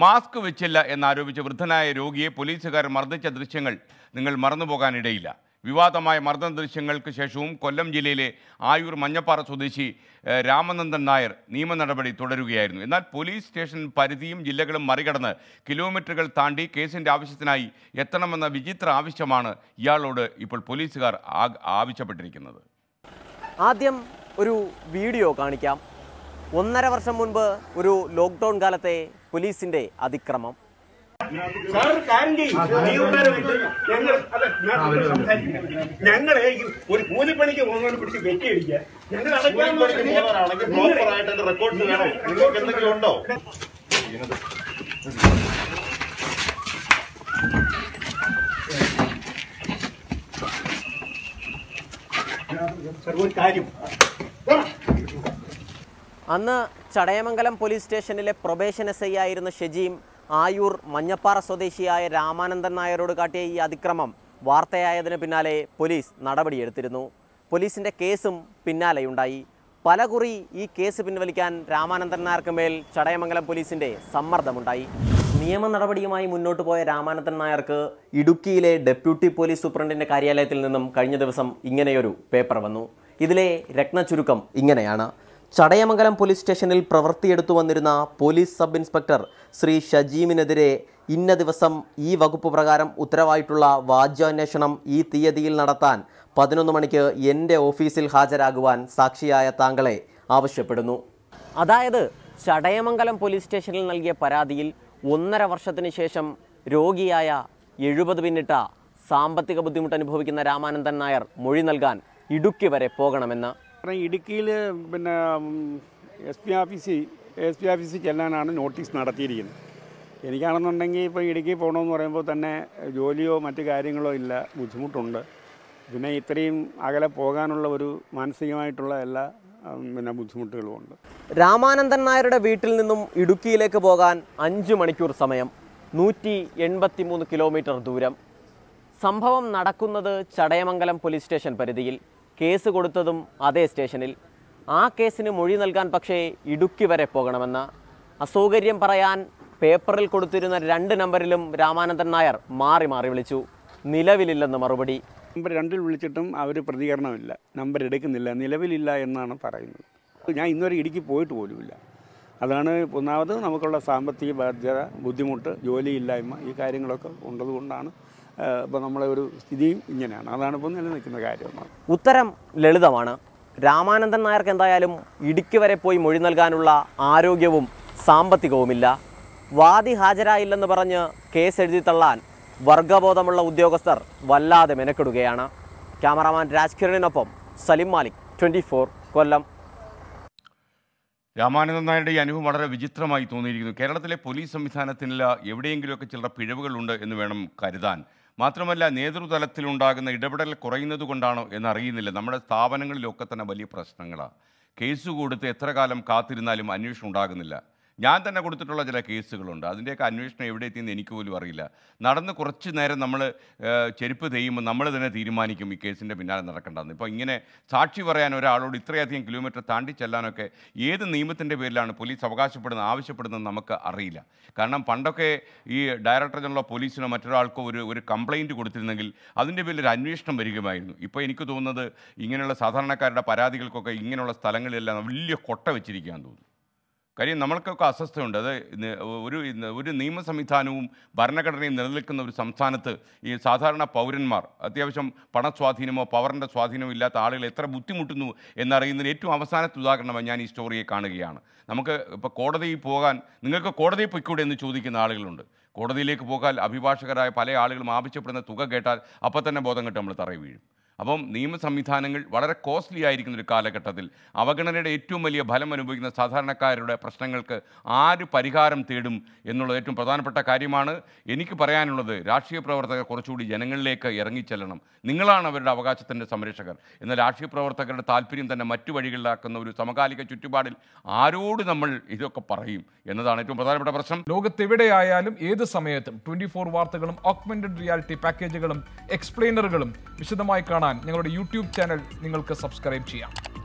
mask വെച്ചില്ല എന്നാരോപിച്ച് വൃദ്ധനായ രോഗിയെ പോലീസുകാർ മർദ്ദിച്ച ദൃശ്യങ്ങൾ നിങ്ങൾ മറന്നുപോകാനിടയില്ല വിവാദമായ മർദ്ദന ദൃശ്യങ്ങൾക്ക് ശേഷവും കൊല്ലം ജില്ലയിലെ ആയൂർ മഞ്ഞപ്പാറ സ്വദേശി രാമനന്ദൻ നായർ നിയമ നടപടി തുടരുകയായിരുന്നു എന്നാൽ പോലീസ് സ്റ്റേഷൻ പരിധിയും ജില്ലകളും മറികടന്ന് കിലോമീറ്ററുകൾ താണ്ടി കേസിൻ്റെ ആവശ്യത്തിനായി എത്തണമെന്ന വിചിത്ര ആവശ്യമാണ് ഇയാളോട് ഇപ്പോൾ പോലീസുകാർ ആവശ്യപ്പെട്ടിരിക്കുന്നത് ആദ്യം ഒരു വീഡിയോ കാണിക്കാം ഒന്നര വർഷം മുൻപ് ഒരു ലോക്ക്ഡൗൺ കാലത്തെ പോലീസിന്റെ അതിക്രമം ഞങ്ങളെ ഒരു കൂലിപ്പണിക്ക് പോകുന്നവരെ പിടിച്ച് വെട്ടിയടിക്കുക ഞങ്ങൾ എന്തെങ്കിലും ഉണ്ടോ അന്ന് ചടയമംഗലം പോലീസ് സ്റ്റേഷനിലെ പ്രൊബേഷൻ എസ് ഐ ആയിരുന്ന ഷെജീം ആയൂർ മഞ്ഞപ്പാറ സ്വദേശിയായ രാമാനന്ദൻ നായരോട് കാട്ടിയ ഈ അതിക്രമം വാർത്തയായതിനു പിന്നാലെ പോലീസ് നടപടിയെടുത്തിരുന്നു പോലീസിൻ്റെ കേസും പിന്നാലെയുണ്ടായി പലകുറി ഈ കേസ് പിൻവലിക്കാൻ രാമാനന്ദൻ നായർക്ക് മേൽ ചടയമംഗലം പോലീസിൻ്റെ സമ്മർദ്ദമുണ്ടായി നിയമ നടപടിയുമായി മുന്നോട്ട് പോയ രാമാനന്ദൻ നായർക്ക് ഇടുക്കിയിലെ ഡെപ്യൂട്ടി പോലീസ് സൂപ്രണ്ടിൻ്റെ കാര്യാലയത്തിൽ നിന്നും കഴിഞ്ഞ ദിവസം ഇങ്ങനെയൊരു പേപ്പർ വന്നു ഇതിലെ രത്നചുരുക്കം ഇങ്ങനെയാണ് ചടയമംഗലം പോലീസ് സ്റ്റേഷനിൽ പ്രവൃത്തിയെടുത്തു വന്നിരുന്ന പോലീസ് സബ് ഇൻസ്പെക്ടർ ശ്രീ ഷജീമിനെതിരെ ഇന്ന ദിവസം ഈ വകുപ്പ് പ്രകാരം ഉത്തരവായിട്ടുള്ള വാജ്യാന്വേഷണം ഈ തീയതിയിൽ നടത്താൻ പതിനൊന്ന് മണിക്ക് എൻ്റെ ഓഫീസിൽ ഹാജരാകുവാൻ സാക്ഷിയായ താങ്കളെ ആവശ്യപ്പെടുന്നു അതായത് ചടയമംഗലം പോലീസ് സ്റ്റേഷനിൽ നൽകിയ പരാതിയിൽ ഒന്നര വർഷത്തിന് ശേഷം രോഗിയായ എഴുപത് പിന്നിട്ട സാമ്പത്തിക ബുദ്ധിമുട്ട് അനുഭവിക്കുന്ന രാമാനന്ദൻ നായർ മൊഴി നൽകാൻ ഇടുക്കി വരെ പോകണമെന്ന് കാരണം ഇടുക്കിയിൽ പിന്നെ എസ് പി ഓഫീസിൽ എസ് പി ഓഫീസിൽ ചെല്ലാനാണ് നോട്ടീസ് നടത്തിയിരിക്കുന്നത് എനിക്കാണെന്നുണ്ടെങ്കിൽ ഇപ്പോൾ ഇടുക്കി പോകണമെന്ന് പറയുമ്പോൾ തന്നെ ജോലിയോ മറ്റു കാര്യങ്ങളോ ഇല്ല ബുദ്ധിമുട്ടുണ്ട് പിന്നെ ഇത്രയും അകലെ പോകാനുള്ള ഒരു മാനസികമായിട്ടുള്ള എല്ലാ പിന്നെ ബുദ്ധിമുട്ടുകളും ഉണ്ട് രാമാനന്ദൻ നായരുടെ വീട്ടിൽ നിന്നും ഇടുക്കിയിലേക്ക് പോകാൻ അഞ്ച് മണിക്കൂർ സമയം നൂറ്റി എൺപത്തി മൂന്ന് കിലോമീറ്റർ ദൂരം സംഭവം നടക്കുന്നത് ചടയമംഗലം പോലീസ് സ്റ്റേഷൻ പരിധിയിൽ കേസ് കൊടുത്തതും അതേ സ്റ്റേഷനിൽ ആ കേസിന് മൊഴി നൽകാൻ പക്ഷേ ഇടുക്കി വരെ പോകണമെന്ന അസൗകര്യം പറയാൻ പേപ്പറിൽ കൊടുത്തിരുന്ന രണ്ട് നമ്പറിലും രാമാനന്ദൻ നായർ മാറി മാറി വിളിച്ചു നിലവിലില്ലെന്ന് മറുപടി നമ്പർ രണ്ടിൽ വിളിച്ചിട്ടും അവർ പ്രതികരണമില്ല നമ്പർ എടുക്കുന്നില്ല നിലവിലില്ല എന്നാണ് പറയുന്നത് ഞാൻ ഇന്നുവരെ ഇടുക്കി പോയിട്ട് പോലുമില്ല അതാണ് ഒന്നാമത് നമുക്കുള്ള സാമ്പത്തിക ബാധ്യത ബുദ്ധിമുട്ട് ജോലിയില്ലായ്മ ഈ കാര്യങ്ങളൊക്കെ ഉള്ളതുകൊണ്ടാണ് ഇപ്പോൾ നമ്മളെ ഒരു സ്ഥിതിയും ഇങ്ങനെയാണ് അതാണ് ഇപ്പോൾ നിലനിൽക്കുന്ന കാര്യം ഉത്തരം ലളിതമാണ് രാമാനന്ദൻ നായർക്ക് എന്തായാലും ഇടുക്കി വരെ പോയി മൊഴി നൽകാനുള്ള ആരോഗ്യവും സാമ്പത്തികവുമില്ല വാദി ഹാജരായില്ലെന്ന് പറഞ്ഞ് കേസ് എഴുതി തള്ളാൻ വർഗബോധമുള്ള ഉദ്യോഗസ്ഥർ വല്ലാതെ മെനക്കെടുകയാണ് ക്യാമറാമാൻ രാജ്കിരണിനൊപ്പം സലിം മാലിക് ട്വൻറ്റി കൊല്ലം രാമാനന്ദൻ നായരുടെ ഈ അനുഭവം വളരെ വിചിത്രമായി തോന്നിയിരിക്കുന്നു കേരളത്തിലെ പോലീസ് സംവിധാനത്തിൽ എവിടെയെങ്കിലുമൊക്കെ ചില പിഴവുകളുണ്ട് എന്ന് വേണം കരുതാൻ മാത്രമല്ല നേതൃതലത്തിലുണ്ടാകുന്ന ഇടപെടൽ കുറയുന്നത് കൊണ്ടാണോ എന്നറിയുന്നില്ല നമ്മുടെ സ്ഥാപനങ്ങളിലൊക്കെ തന്നെ വലിയ പ്രശ്നങ്ങളാണ് കേസ് കൊടുത്ത് എത്ര കാലം കാത്തിരുന്നാലും അന്വേഷണം ഉണ്ടാകുന്നില്ല ഞാൻ തന്നെ കൊടുത്തിട്ടുള്ള ചില കേസുകളുണ്ട് അതിൻ്റെയൊക്കെ അന്വേഷണം എവിടെ എത്തിയെന്ന് എനിക്ക് പോലും അറിയില്ല നടന്ന് കുറച്ച് നേരം നമ്മൾ ചെരുപ്പ് തെയ്യുമ്പോൾ നമ്മൾ തന്നെ തീരുമാനിക്കും ഈ കേസിൻ്റെ പിന്നാലെ നടക്കേണ്ടതെന്ന് ഇപ്പോൾ ഇങ്ങനെ സാക്ഷി പറയാൻ ഒരാളോട് ഇത്രയധികം കിലോമീറ്റർ താണ്ടി ചെല്ലാനൊക്കെ ഏത് നിയമത്തിൻ്റെ പേരിലാണ് പോലീസ് അവകാശപ്പെടുന്നത് ആവശ്യപ്പെടുന്നത് നമുക്ക് അറിയില്ല കാരണം പണ്ടൊക്കെ ഈ ഡയറക്ടർ ജനറൽ ഓഫ് പോലീസിനോ മറ്റൊരാൾക്കോ ഒരു ഒരു കംപ്ലയിൻറ്റ് കൊടുത്തിരുന്നെങ്കിൽ അതിൻ്റെ പേരിൽ ഒരു അന്വേഷണം വരികയുമായിരുന്നു ഇപ്പോൾ എനിക്ക് തോന്നുന്നത് ഇങ്ങനെയുള്ള സാധാരണക്കാരുടെ പരാതികൾക്കൊക്കെ ഇങ്ങനെയുള്ള സ്ഥലങ്ങളിലെല്ലാം വലിയ കൊട്ട വെച്ചിരിക്കാൻ തോന്നുന്നു കാര്യം നമ്മൾക്കൊക്കെ അസ്വസ്ഥയുണ്ട് അത് ഒരു ഒരു നിയമ സംവിധാനവും ഭരണഘടനയും നിലനിൽക്കുന്ന ഒരു സംസ്ഥാനത്ത് ഈ സാധാരണ പൗരന്മാർ അത്യാവശ്യം പണസ്വാധീനമോ പവറിൻ്റെ സ്വാധീനമോ ഇല്ലാത്ത ആളുകൾ എത്ര ബുദ്ധിമുട്ടുന്നു എന്നറിയുന്നതിന് ഏറ്റവും അവസാനത്തെ ഉദാഹരണമായി ഞാൻ ഈ സ്റ്റോറിയെ കാണുകയാണ് നമുക്ക് ഇപ്പോൾ കോടതിയിൽ പോകാൻ നിങ്ങൾക്ക് കോടതിയിൽ പൊയ്ക്കൂടെ എന്ന് ചോദിക്കുന്ന ആളുകളുണ്ട് കോടതിയിലേക്ക് പോകാൻ അഭിഭാഷകരായ പല ആളുകളും ആവശ്യപ്പെടുന്ന തുക കേട്ടാൽ അപ്പം തന്നെ ബോധം കെട്ട് നമ്മൾ തറയി വീഴും അപ്പം നിയമ സംവിധാനങ്ങൾ വളരെ കോസ്റ്റ്ലി ആയിരിക്കുന്ന ഒരു കാലഘട്ടത്തിൽ അവഗണനയുടെ ഏറ്റവും വലിയ ഫലം അനുഭവിക്കുന്ന സാധാരണക്കാരുടെ പ്രശ്നങ്ങൾക്ക് ആര് പരിഹാരം തേടും എന്നുള്ളത് ഏറ്റവും പ്രധാനപ്പെട്ട കാര്യമാണ് എനിക്ക് പറയാനുള്ളത് രാഷ്ട്രീയ പ്രവർത്തകർ കുറച്ചുകൂടി ജനങ്ങളിലേക്ക് ഇറങ്ങിച്ചെല്ലണം നിങ്ങളാണ് അവരുടെ അവകാശത്തിൻ്റെ സംരക്ഷകർ എന്നാൽ രാഷ്ട്രീയ പ്രവർത്തകരുടെ താല്പര്യം തന്നെ മറ്റു വഴികളിലാക്കുന്ന ഒരു സമകാലിക ചുറ്റുപാടിൽ ആരോട് നമ്മൾ ഇതൊക്കെ പറയും എന്നതാണ് ഏറ്റവും പ്രധാനപ്പെട്ട പ്രശ്നം ലോകത്തെവിടെയായാലും ഏത് സമയത്തും ട്വൻറ്റി ഫോർ വാർത്തകളും ഓക്മെൻറ്റഡ് റിയാലിറ്റി പാക്കേജുകളും എക്സ്പ്ലെയിനറുകളും വിശദമായി കാണാം കാണാൻ ഞങ്ങളുടെ യൂട്യൂബ് ചാനൽ നിങ്ങൾക്ക് സബ്സ്ക്രൈബ് ചെയ്യാം